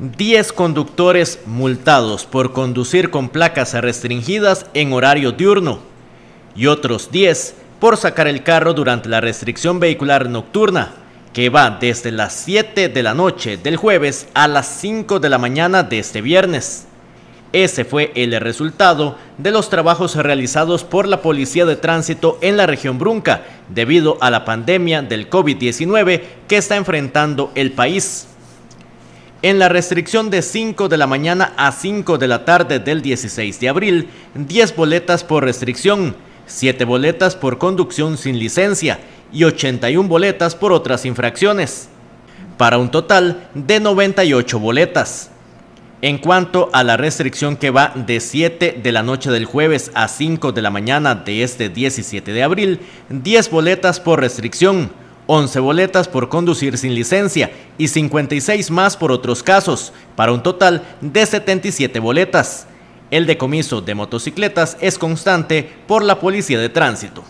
10 conductores multados por conducir con placas restringidas en horario diurno y otros 10 por sacar el carro durante la restricción vehicular nocturna, que va desde las 7 de la noche del jueves a las 5 de la mañana de este viernes. Ese fue el resultado de los trabajos realizados por la Policía de Tránsito en la región Brunca debido a la pandemia del COVID-19 que está enfrentando el país. En la restricción de 5 de la mañana a 5 de la tarde del 16 de abril, 10 boletas por restricción, 7 boletas por conducción sin licencia y 81 boletas por otras infracciones, para un total de 98 boletas. En cuanto a la restricción que va de 7 de la noche del jueves a 5 de la mañana de este 17 de abril, 10 boletas por restricción, 11 boletas por conducir sin licencia y 56 más por otros casos, para un total de 77 boletas. El decomiso de motocicletas es constante por la Policía de Tránsito.